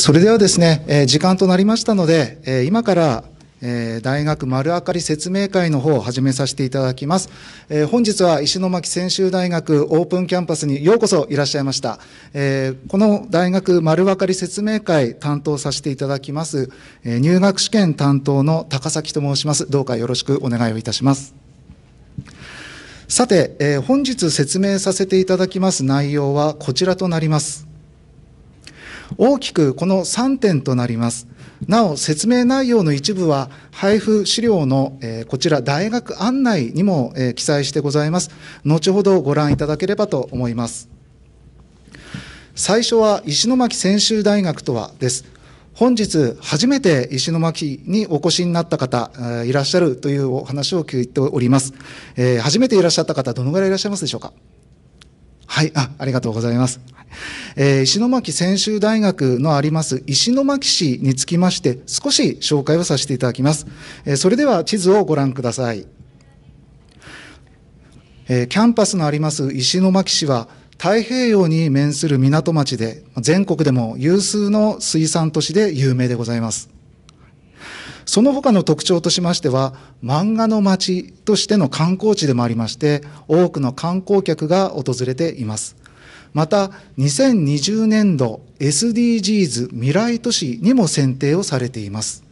それではですね、え時間となりましたので、え今から、え大学丸明かり説明会の方を始めさせていただきます、え本日は石巻専修大学オープンキャンパスにようこそいらっしゃいました、えこの大学丸明かり説明会担当させていただきます、え入学試験担当の高崎と申しますどうかよろしくお願いをいたしますさて、え本日説明させていただきます内容はこちらとなります大きくこの3点となります。なお、説明内容の一部は、配布資料の、えこちら、大学案内にも、え記載してございます。後ほどご覧いただければと思います。最初は、石巻専修大学とはです。本日、初めて石巻にお越しになった方、えいらっしゃるというお話を聞いております。え初めていらっしゃった方、どのぐらいいらっしゃいますでしょうか。はい、あありがとうございます。えー、石巻専修大学のあります石巻市につきまして少し紹介をさせていただきます。えー、それでは地図をご覧ください。えー、キャンパスのあります石巻市は太平洋に面する港町で全国でも有数の水産都市で有名でございます。その他の特徴としましては、漫画の街としての観光地でもありまして、多くの観光客が訪れています。また、2020年度 SDGs 未来都市にも選定をされています。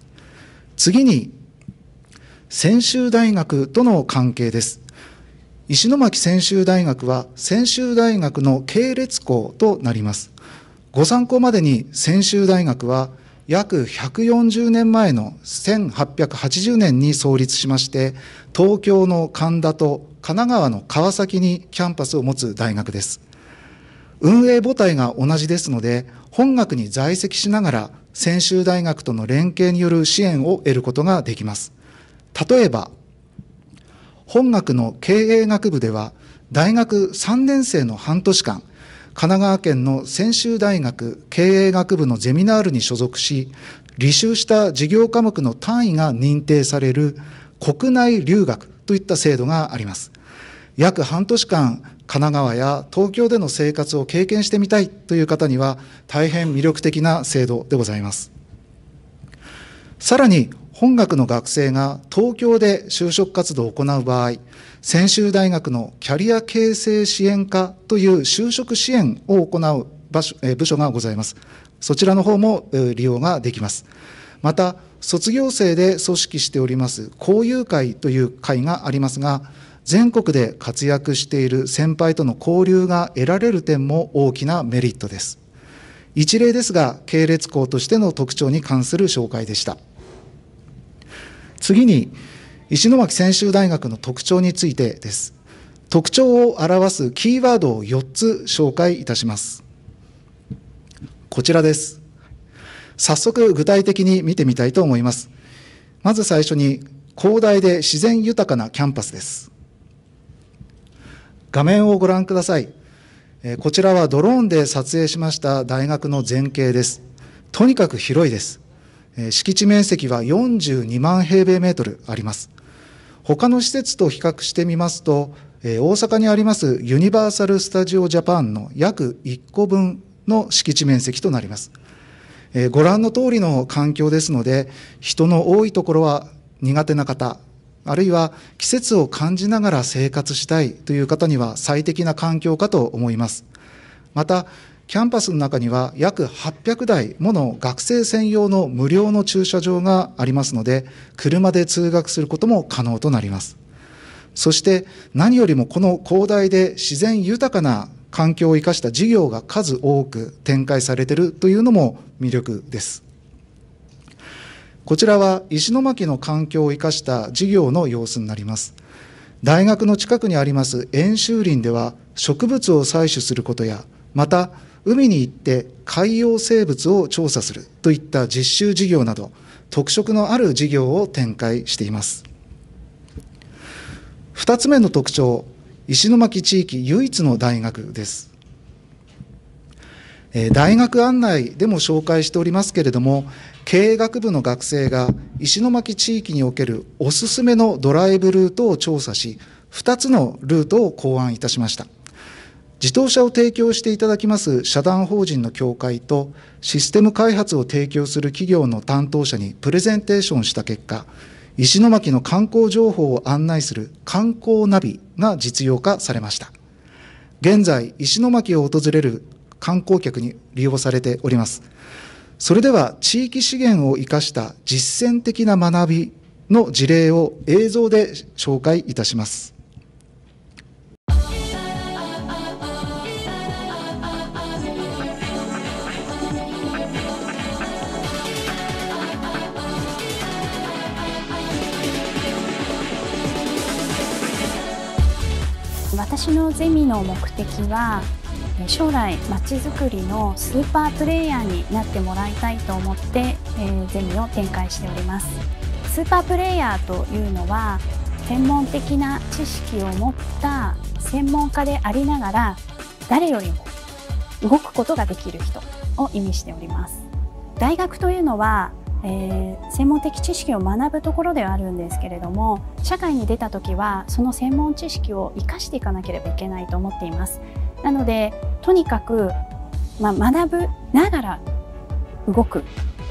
次に、専修大学との関係です。石巻専修大学は専修大学の系列校となります。ご参考までに専修大学は約140年前の1880年に創立しまして東京の神田と神奈川の川崎にキャンパスを持つ大学です運営母体が同じですので本学に在籍しながら専修大学との連携による支援を得ることができます例えば本学の経営学部では大学3年生の半年間神奈川県の専修大学経営学部のゼミナールに所属し、履修した事業科目の単位が認定される国内留学といった制度があります。約半年間、神奈川や東京での生活を経験してみたいという方には大変魅力的な制度でございます。さらに、本学の学生が東京で就職活動を行う場合、専修大学のキャリア形成支援課という就職支援を行う場所、え部署がございます。そちらの方も利用ができます。また、卒業生で組織しております交友会という会がありますが、全国で活躍している先輩との交流が得られる点も大きなメリットです。一例ですが、系列校としての特徴に関する紹介でした。次に、石巻専修大学の特徴についてです。特徴を表すキーワードを4つ紹介いたします。こちらです。早速具体的に見てみたいと思います。まず最初に広大で自然豊かなキャンパスです。画面をご覧ください。こちらはドローンで撮影しました大学の全景です。とにかく広いです。敷地面積は42万平米メートルあります。他の施設と比較してみますと、大阪にありますユニバーサル・スタジオ・ジャパンの約1個分の敷地面積となります。ご覧の通りの環境ですので、人の多いところは苦手な方、あるいは季節を感じながら生活したいという方には最適な環境かと思います。また、キャンパスの中には約800台もの学生専用の無料の駐車場がありますので、車で通学することも可能となります。そして何よりもこの広大で自然豊かな環境を生かした事業が数多く展開されているというのも魅力です。こちらは石巻の環境を生かした事業の様子になります。大学の近くにあります演習林では植物を採取することや、また海に行って海洋生物を調査するといった実習事業など特色のある事業を展開しています2つ目の特徴石巻地域唯一の大学です大学案内でも紹介しておりますけれども経営学部の学生が石巻地域におけるおすすめのドライブルートを調査し2つのルートを考案いたしました自動車を提供していただきます社団法人の協会とシステム開発を提供する企業の担当者にプレゼンテーションした結果、石巻の観光情報を案内する観光ナビが実用化されました。現在、石巻を訪れる観光客に利用されております。それでは地域資源を生かした実践的な学びの事例を映像で紹介いたします。私のゼミの目的は将来まちづくりのスーパープレイヤーになってもらいたいと思って、えー、ゼミを展開しておりますスーパープレイヤーというのは専門的な知識を持った専門家でありながら誰よりも動くことができる人を意味しております大学というのはえー、専門的知識を学ぶところではあるんですけれども社会に出た時はその専門知識を生かしていかなければいけないと思っていますなのでとにかく、まあ、学ぶながら動く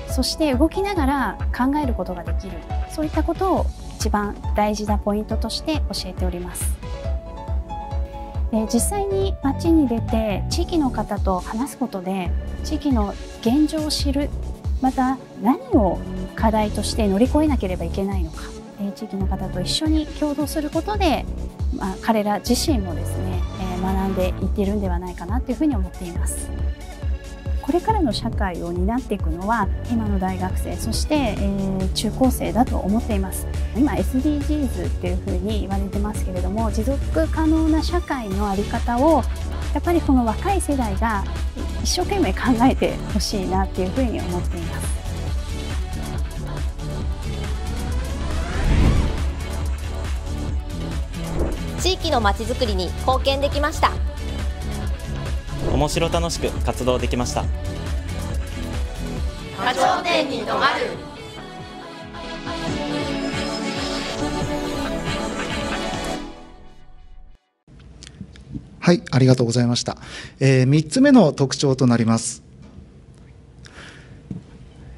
そして動きながら考えることができるそういったことを一番大事なポイントとして教えております。え実際に街に出て地域の方と話すことで地域の現状を知るまた何を課題として乗り越えなければいけないのか地域の方と一緒に共同することで、まあ、彼ら自身もですね学んでいってるんではないかなというふうに思っています。これからの社会を担っていくのは今の大学生そして、えー、中高生だと思っています今 SDGs っていうふうに言われてますけれども持続可能な社会の在り方をやっぱりこの若い世代が一生懸命考えてほしいなっていうふうに思っていますのまちづくりに貢献できました面白楽しく活動できました課長店に泊まるはい、ありがとうございました。えー、3つ目の特徴となります。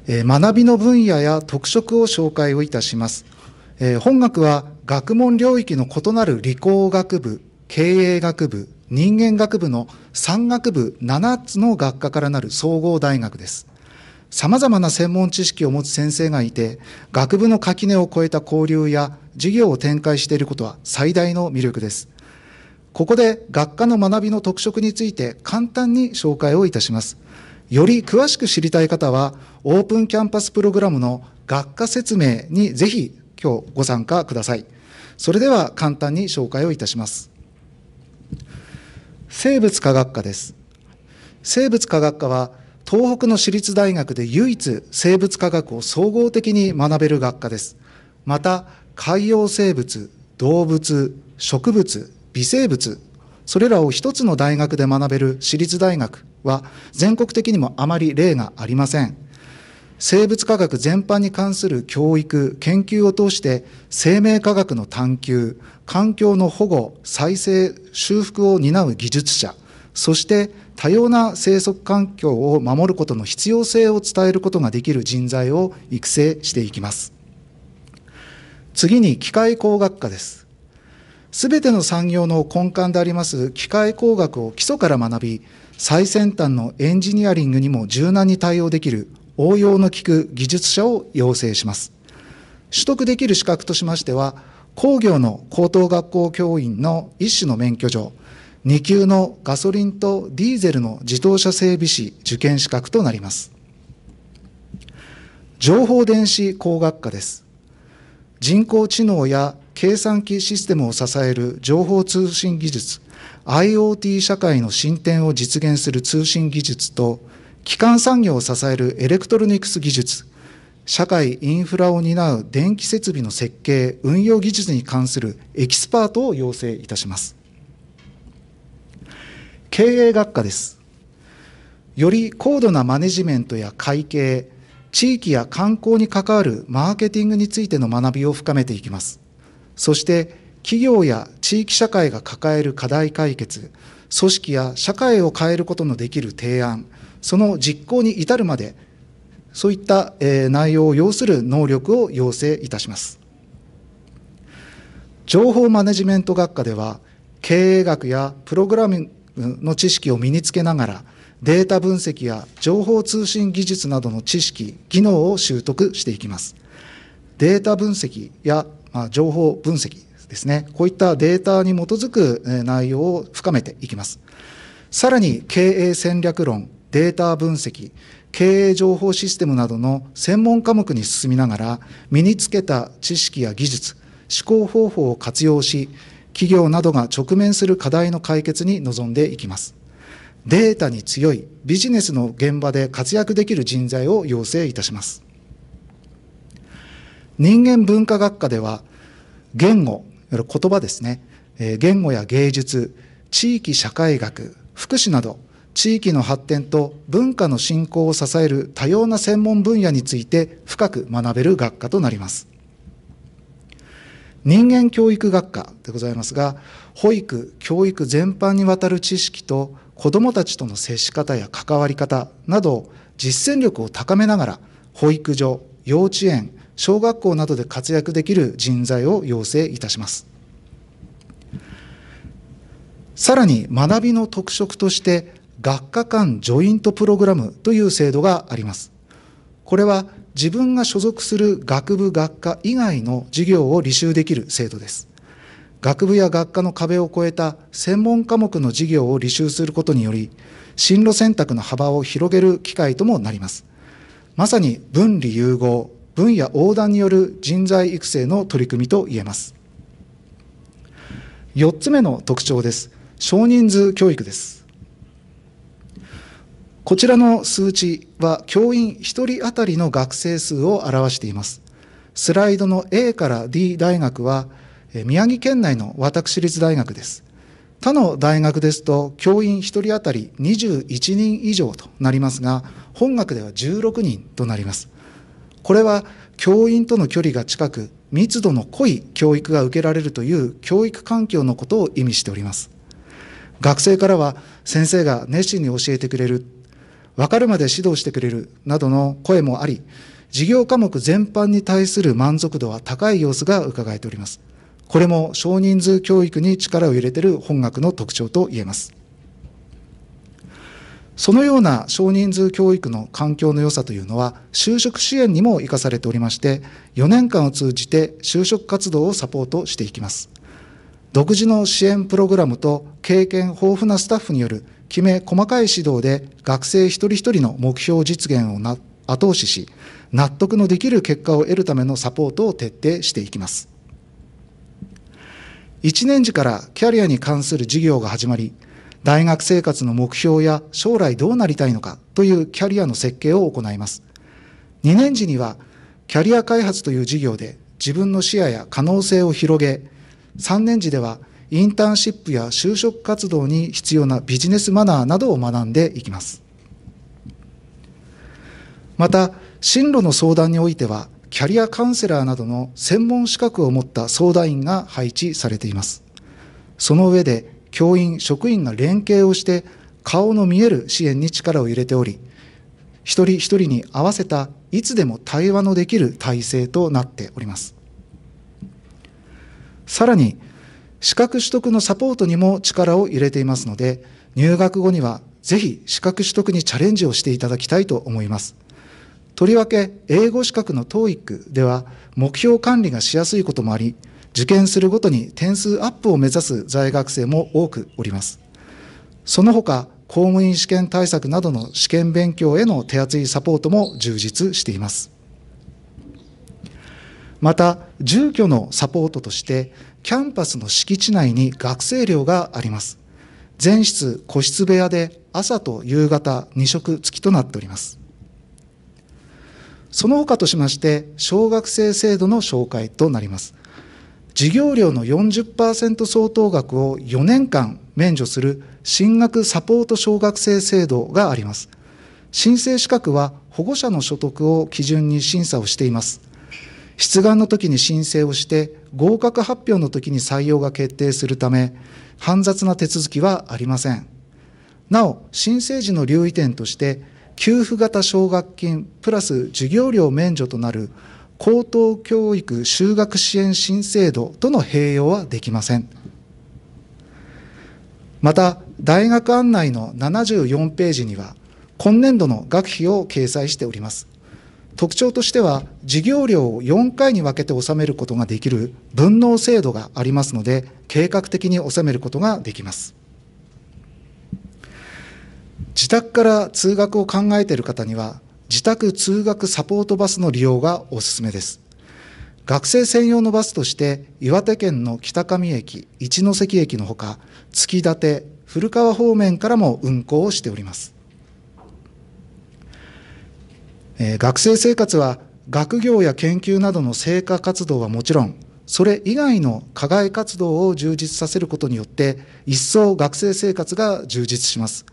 えー、学びの分野や特色を紹介をいたします。えー、本学は学問領域の異なる理工学部、経営学部、人間学部の3学部7つの学科からなる総合大学です。様々な専門知識を持つ先生がいて、学部の垣根を越えた交流や授業を展開していることは最大の魅力です。ここで学科の学びの特色について簡単に紹介をいたします。より詳しく知りたい方は、オープンキャンパスプログラムの学科説明にぜひ今日ご参加くださいそれでは簡単に紹介をいたします生物科学科です生物科学科は東北の私立大学で唯一生物科学を総合的に学べる学科ですまた海洋生物動物植物微生物それらを一つの大学で学べる私立大学は全国的にもあまり例がありません生物科学全般に関する教育、研究を通して生命科学の探求、環境の保護、再生、修復を担う技術者、そして多様な生息環境を守ることの必要性を伝えることができる人材を育成していきます。次に機械工学科です。すべての産業の根幹であります機械工学を基礎から学び、最先端のエンジニアリングにも柔軟に対応できる応用の利く技術者を養成します。取得できる資格としましては、工業の高等学校教員の一種の免許状、2級のガソリンとディーゼルの自動車整備士受験資格となります。情報電子工学科です。人工知能や計算機システムを支える情報通信技術、IoT 社会の進展を実現する通信技術と基幹産業を支えるエレクトロニクス技術、社会インフラを担う電気設備の設計、運用技術に関するエキスパートを要請いたします。経営学科です。より高度なマネジメントや会計、地域や観光に関わるマーケティングについての学びを深めていきます。そして、企業や地域社会が抱える課題解決、組織や社会を変えることのできる提案、その実行に至るまで、そういった内容を要する能力を要請いたします。情報マネジメント学科では、経営学やプログラミングの知識を身につけながら、データ分析や情報通信技術などの知識、技能を習得していきます。データ分析や、まあ、情報分析ですね、こういったデータに基づく内容を深めていきます。さらに経営戦略論データ分析、経営情報システムなどの専門科目に進みながら、身につけた知識や技術、思考方法を活用し、企業などが直面する課題の解決に臨んでいきます。データに強いビジネスの現場で活躍できる人材を養成いたします。人間文化学科では、言語、言葉ですね、言語や芸術、地域社会学、福祉など、地域の発展と文化の振興を支える多様な専門分野について深く学べる学科となります。人間教育学科でございますが保育教育全般にわたる知識と子どもたちとの接し方や関わり方など実践力を高めながら保育所幼稚園小学校などで活躍できる人材を養成いたしますさらに学びの特色として学科間ジョイントプログラムという制度があります。これは自分が所属する学部学科以外の授業を履修できる制度です。学部や学科の壁を越えた専門科目の授業を履修することにより、進路選択の幅を広げる機会ともなります。まさに分離融合、分野横断による人材育成の取り組みと言えます。4つ目の特徴です。少人数教育です。こちらの数値は教員1人当たりの学生数を表しています。スライドの A から D 大学は、宮城県内の私立大学です。他の大学ですと、教員1人当たり21人以上となりますが、本学では16人となります。これは教員との距離が近く、密度の濃い教育が受けられるという教育環境のことを意味しております。学生からは先生が熱心に教えてくれる分かるまで指導してくれるなどの声もあり、事業科目全般に対する満足度は高い様子が伺えております。これも少人数教育に力を入れている本学の特徴と言えます。そのような少人数教育の環境の良さというのは就職支援にも生かされておりまして4年間を通じて就職活動をサポートしていきます独自の支援プログラムと経験豊富なスタッフによるきめ細かい指導で学生一人一人の目標実現を後押しし納得のできる結果を得るためのサポートを徹底していきます1年次からキャリアに関する授業が始まり大学生活の目標や将来どうなりたいのかというキャリアの設計を行います2年次にはキャリア開発という事業で自分の視野や可能性を広げ3年次ではインターンシップや就職活動に必要なビジネスマナーなどを学んでいきます。また、進路の相談においては、キャリアカウンセラーなどの専門資格を持った相談員が配置されています。その上で、教員、職員が連携をして、顔の見える支援に力を入れており、一人一人に合わせたいつでも対話のできる体制となっております。さらに、資格取得のサポートにも力を入れていますので、入学後にはぜひ資格取得にチャレンジをしていただきたいと思います。とりわけ、英語資格の TOEIC では、目標管理がしやすいこともあり、受験するごとに点数アップを目指す在学生も多くおります。その他、公務員試験対策などの試験勉強への手厚いサポートも充実しています。また、住居のサポートとして、キャンパスの敷地内に学生寮があります。全室個室部屋で朝と夕方2食付きとなっております。その他としまして、小学生制度の紹介となります。授業料の40%相当額を4年間免除する進学サポート小学生制度があります。申請資格は保護者の所得を基準に審査をしています。出願の時に申請をして合格発表の時に採用が決定するため煩雑な手続きはありませんなお申請時の留意点として給付型奨学金プラス授業料免除となる高等教育就学支援新制度との併用はできませんまた大学案内の74ページには今年度の学費を掲載しております特徴としては事業量を4回に分けて納めることができる分納制度がありますので計画的に納めることができます自宅から通学を考えている方には自宅通学サポートバスの利用がおすすめです学生専用のバスとして岩手県の北上駅一ノ関駅のほか月館古川方面からも運行をしておりますえ学生生活は学業や研究などの成果活動はもちろん、それ以外の課外活動を充実させることによって、一層学生生活が充実します。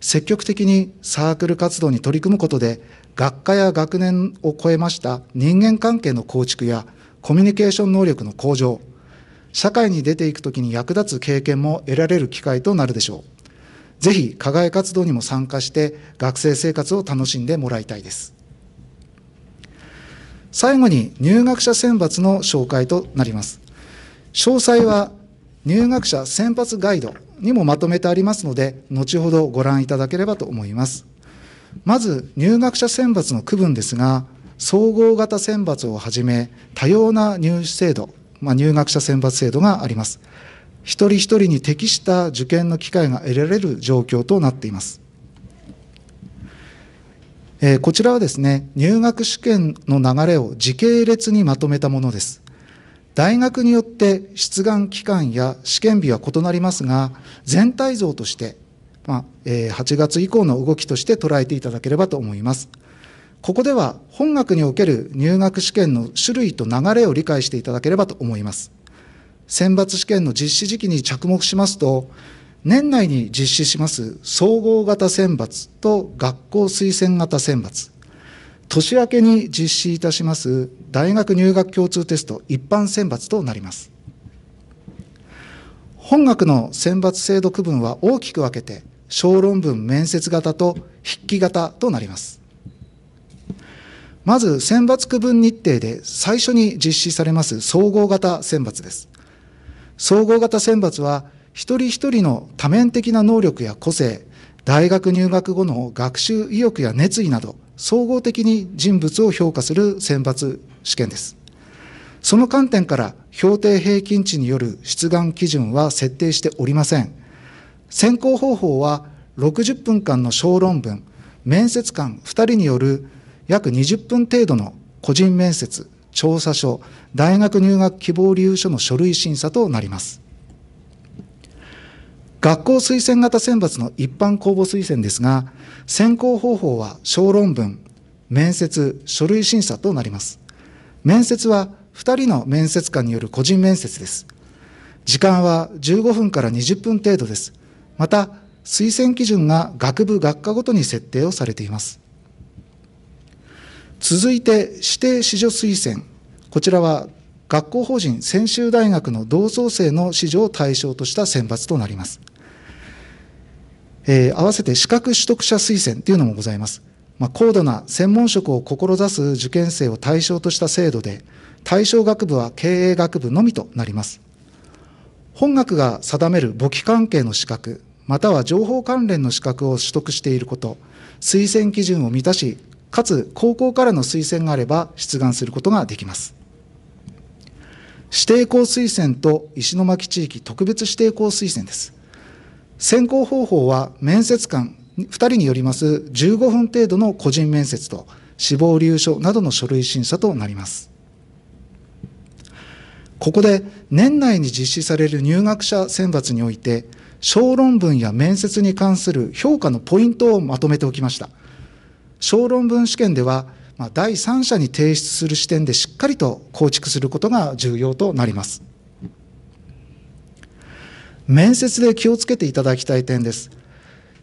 積極的にサークル活動に取り組むことで、学科や学年を超えました人間関係の構築やコミュニケーション能力の向上、社会に出ていくときに役立つ経験も得られる機会となるでしょう。ぜひ課外活動にも参加して学生生活を楽しんでもらいたいです。最後に入学者選抜の紹介となります。詳細は入学者選抜ガイドにもまとめてありますので、後ほどご覧いただければと思います。まず入学者選抜の区分ですが、総合型選抜をはじめ、多様な入試制度、まあ、入学者選抜制度があります。一人一人に適した受験の機会が得られる状況となっています。えー、こちらはですね、入学試験の流れを時系列にまとめたものです。大学によって出願期間や試験日は異なりますが、全体像として、まあ、えー、8月以降の動きとして捉えていただければと思います。ここでは本学における入学試験の種類と流れを理解していただければと思います。選抜試験の実施時期に着目しますと、年内に実施します総合型選抜と学校推薦型選抜、年明けに実施いたします大学入学共通テスト一般選抜となります。本学の選抜制度区分は大きく分けて、小論文面接型と筆記型となります。まず選抜区分日程で最初に実施されます総合型選抜です。総合型選抜は一人一人の多面的な能力や個性、大学入学後の学習意欲や熱意など、総合的に人物を評価する選抜試験です。その観点から、評定平均値による出願基準は設定しておりません。選考方法は、60分間の小論文、面接官2人による約20分程度の個人面接、調査書、大学入学希望理由書の書類審査となります。学校推薦型選抜の一般公募推薦ですが、選考方法は小論文、面接、書類審査となります。面接は2人の面接官による個人面接です。時間は15分から20分程度です。また、推薦基準が学部学科ごとに設定をされています。続いて指定子女推薦。こちらは学校法人専修大学の同窓生の子女を対象とした選抜となります。えー、合わせて資格取得者推薦というのもございます。まあ、高度な専門職を志す受験生を対象とした制度で、対象学部は経営学部のみとなります。本学が定める簿記関係の資格、または情報関連の資格を取得していること、推薦基準を満たし、かつ高校からの推薦があれば出願することができます。指定校推薦と石巻地域特別指定校推薦です。選考方法は面接官2人によります15分程度の個人面接と死亡留書などの書類審査となります。ここで年内に実施される入学者選抜において小論文や面接に関する評価のポイントをまとめておきました。小論文試験ではまあ、第三者に提出する視点でしっかりと構築することが重要となります。面接で気をつけていただきたい点です。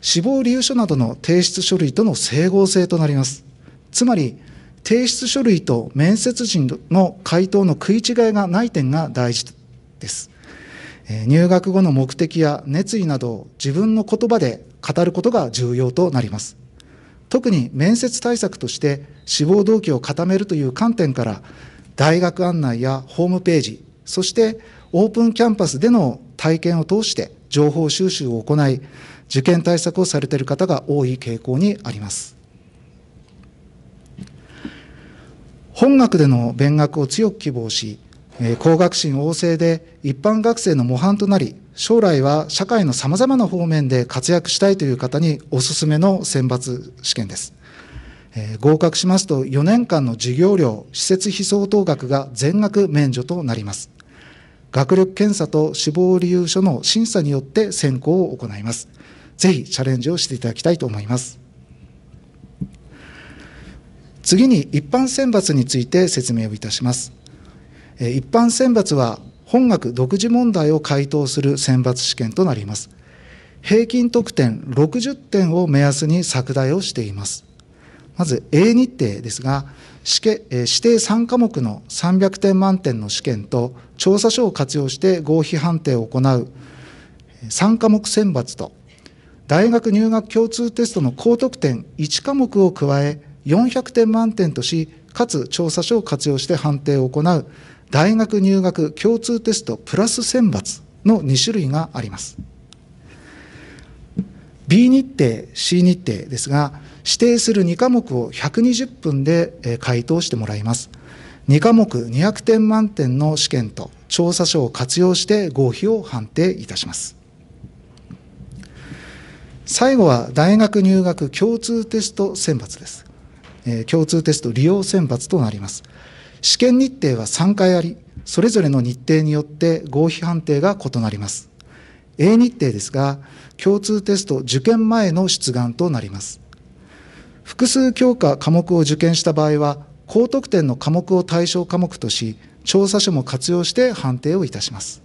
死亡理由書などの提出書類との整合性となります。つまり、提出書類と面接時の回答の食い違いがない点が大事です。入学後の目的や熱意などを自分の言葉で語ることが重要となります。特に面接対策として志望動機を固めるという観点から大学案内やホームページそしてオープンキャンパスでの体験を通して情報収集を行い受験対策をされている方が多い傾向にあります本学での勉学を強く希望し工学心旺盛で一般学生の模範となり将来は社会のさまざまな方面で活躍したいという方におすすめの選抜試験です。えー、合格しますと4年間の授業料、施設費相当額が全額免除となります。学力検査と死亡理由書の審査によって選考を行います。ぜひチャレンジをしていただきたいと思います。次に一般選抜について説明をいたします。一般選抜は本学独自問題を回答する選抜試験となります。平均得点60点を目安に作大をしています。まず A 日程ですが、指定3科目の300点満点の試験と調査書を活用して合否判定を行う3科目選抜と大学入学共通テストの高得点1科目を加え400点満点としかつ調査書を活用して判定を行う大学入学共通テストプラス選抜の2種類があります B 日程 C 日程ですが指定する2科目を120分で回答してもらいます2科目200点満点の試験と調査書を活用して合否を判定いたします最後は大学入学共通テスト選抜です、え共通テスト利用選抜となります試験日程は3回あり、それぞれの日程によって合否判定が異なります。A 日程ですが、共通テスト受験前の出願となります。複数教科科目を受験した場合は、高得点の科目を対象科目とし、調査書も活用して判定をいたします。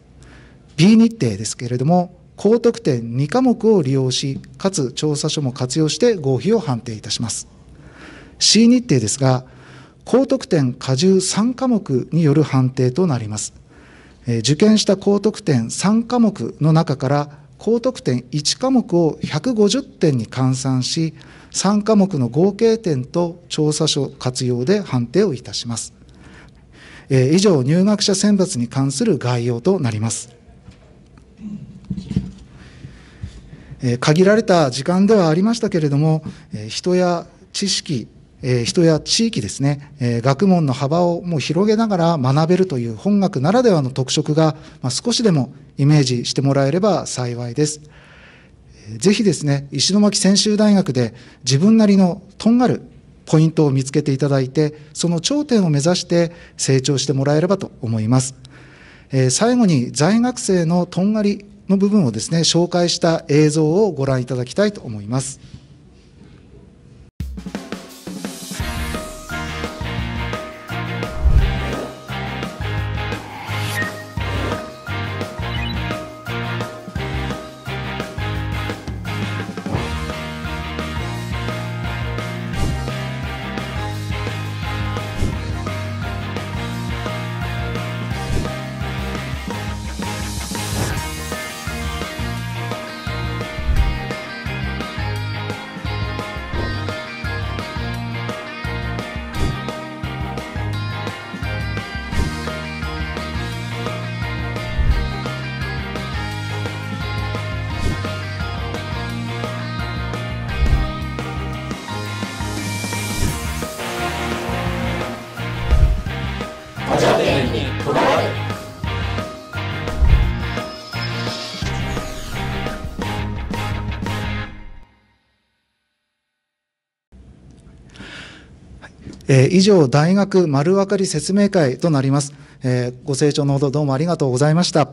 B 日程ですけれども、高得点2科目を利用し、かつ調査書も活用して合否を判定いたします。C 日程ですが、高得点加重3科目による判定となります。受験した高得点3科目の中から高得点1科目を150点に換算し3科目の合計点と調査書活用で判定をいたします。以上入学者選抜に関する概要となります。限られた時間ではありましたけれども人や知識えー、人や地域ですね、えー、学問の幅をもう広げながら学べるという本学ならではの特色が、まあ、少しでもイメージしてもらえれば幸いです。ぜひですね、石巻専修大学で自分なりのとんがるポイントを見つけていただいて、その頂点を目指して成長してもらえればと思います。えー、最後に在学生のとんがりの部分をですね、紹介した映像をご覧いただきたいと思います。えー、以上、大学丸分かり説明会となります。えー、ご清聴のほどどうもありがとうございました。